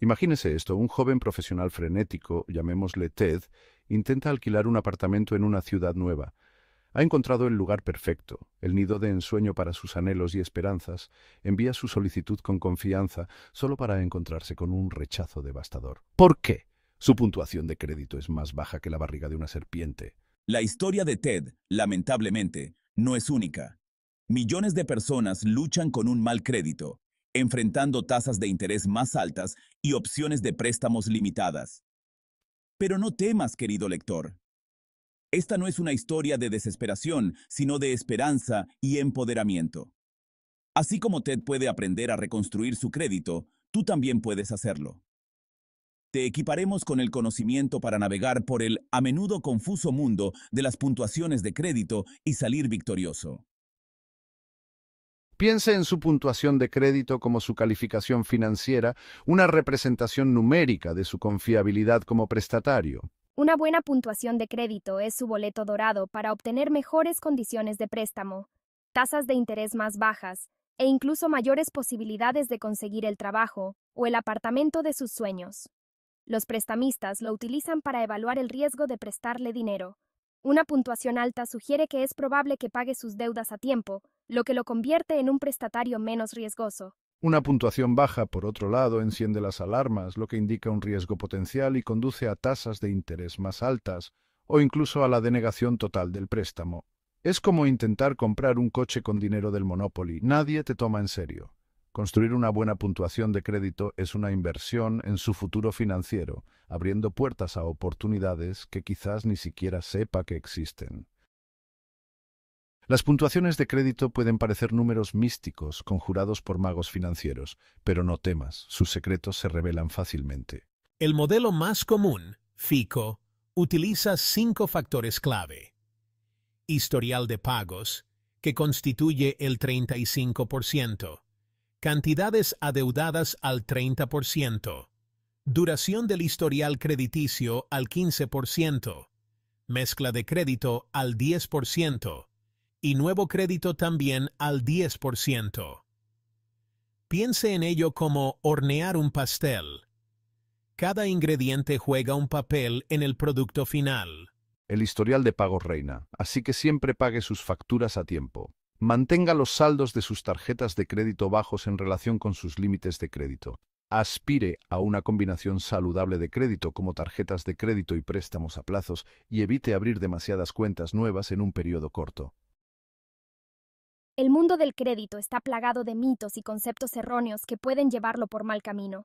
Imagínese esto, un joven profesional frenético, llamémosle Ted, intenta alquilar un apartamento en una ciudad nueva. Ha encontrado el lugar perfecto, el nido de ensueño para sus anhelos y esperanzas, envía su solicitud con confianza, solo para encontrarse con un rechazo devastador. ¿Por qué? Su puntuación de crédito es más baja que la barriga de una serpiente. La historia de Ted, lamentablemente, no es única. Millones de personas luchan con un mal crédito, enfrentando tasas de interés más altas y opciones de préstamos limitadas. Pero no temas, querido lector. Esta no es una historia de desesperación, sino de esperanza y empoderamiento. Así como Ted puede aprender a reconstruir su crédito, tú también puedes hacerlo. Te equiparemos con el conocimiento para navegar por el a menudo confuso mundo de las puntuaciones de crédito y salir victorioso. Piense en su puntuación de crédito como su calificación financiera, una representación numérica de su confiabilidad como prestatario. Una buena puntuación de crédito es su boleto dorado para obtener mejores condiciones de préstamo, tasas de interés más bajas e incluso mayores posibilidades de conseguir el trabajo o el apartamento de sus sueños. Los prestamistas lo utilizan para evaluar el riesgo de prestarle dinero. Una puntuación alta sugiere que es probable que pague sus deudas a tiempo, lo que lo convierte en un prestatario menos riesgoso. Una puntuación baja, por otro lado, enciende las alarmas, lo que indica un riesgo potencial y conduce a tasas de interés más altas, o incluso a la denegación total del préstamo. Es como intentar comprar un coche con dinero del Monopoly. Nadie te toma en serio. Construir una buena puntuación de crédito es una inversión en su futuro financiero, abriendo puertas a oportunidades que quizás ni siquiera sepa que existen. Las puntuaciones de crédito pueden parecer números místicos conjurados por magos financieros, pero no temas, sus secretos se revelan fácilmente. El modelo más común, FICO, utiliza cinco factores clave. Historial de pagos, que constituye el 35%. Cantidades adeudadas al 30%. Duración del historial crediticio al 15%. Mezcla de crédito al 10% y nuevo crédito también al 10%. Piense en ello como hornear un pastel. Cada ingrediente juega un papel en el producto final. El historial de pago reina, así que siempre pague sus facturas a tiempo. Mantenga los saldos de sus tarjetas de crédito bajos en relación con sus límites de crédito. Aspire a una combinación saludable de crédito como tarjetas de crédito y préstamos a plazos y evite abrir demasiadas cuentas nuevas en un periodo corto. El mundo del crédito está plagado de mitos y conceptos erróneos que pueden llevarlo por mal camino.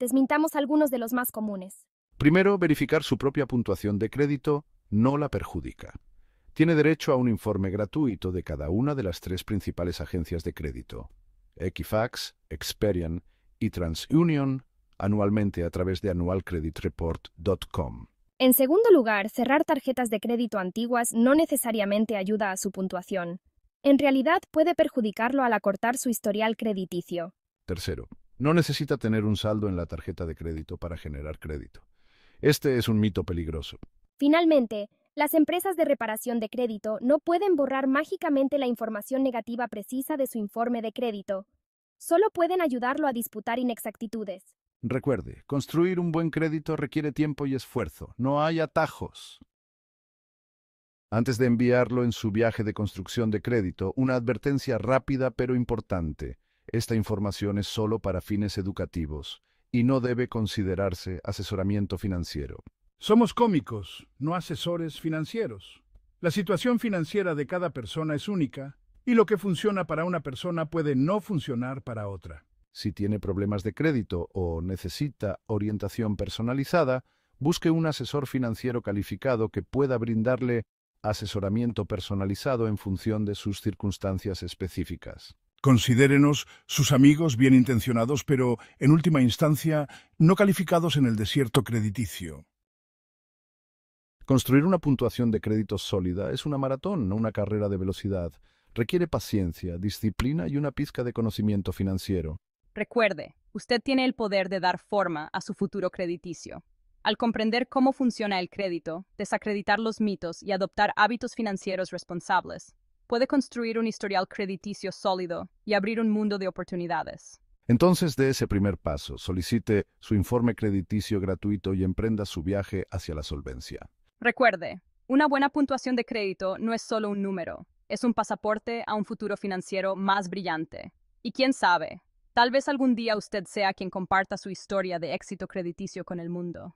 Desmintamos algunos de los más comunes. Primero, verificar su propia puntuación de crédito no la perjudica. Tiene derecho a un informe gratuito de cada una de las tres principales agencias de crédito, Equifax, Experian y TransUnion, anualmente a través de anualcreditreport.com. En segundo lugar, cerrar tarjetas de crédito antiguas no necesariamente ayuda a su puntuación. En realidad puede perjudicarlo al acortar su historial crediticio. Tercero, no necesita tener un saldo en la tarjeta de crédito para generar crédito. Este es un mito peligroso. Finalmente, las empresas de reparación de crédito no pueden borrar mágicamente la información negativa precisa de su informe de crédito. Solo pueden ayudarlo a disputar inexactitudes. Recuerde, construir un buen crédito requiere tiempo y esfuerzo. No hay atajos antes de enviarlo en su viaje de construcción de crédito, una advertencia rápida pero importante. Esta información es solo para fines educativos y no debe considerarse asesoramiento financiero. Somos cómicos, no asesores financieros. La situación financiera de cada persona es única y lo que funciona para una persona puede no funcionar para otra. Si tiene problemas de crédito o necesita orientación personalizada, busque un asesor financiero calificado que pueda brindarle asesoramiento personalizado en función de sus circunstancias específicas. Considérenos sus amigos bien intencionados, pero en última instancia no calificados en el desierto crediticio. Construir una puntuación de crédito sólida es una maratón, no una carrera de velocidad. Requiere paciencia, disciplina y una pizca de conocimiento financiero. Recuerde, usted tiene el poder de dar forma a su futuro crediticio. Al comprender cómo funciona el crédito, desacreditar los mitos y adoptar hábitos financieros responsables, puede construir un historial crediticio sólido y abrir un mundo de oportunidades. Entonces dé ese primer paso, solicite su informe crediticio gratuito y emprenda su viaje hacia la solvencia. Recuerde, una buena puntuación de crédito no es solo un número, es un pasaporte a un futuro financiero más brillante. Y quién sabe, tal vez algún día usted sea quien comparta su historia de éxito crediticio con el mundo.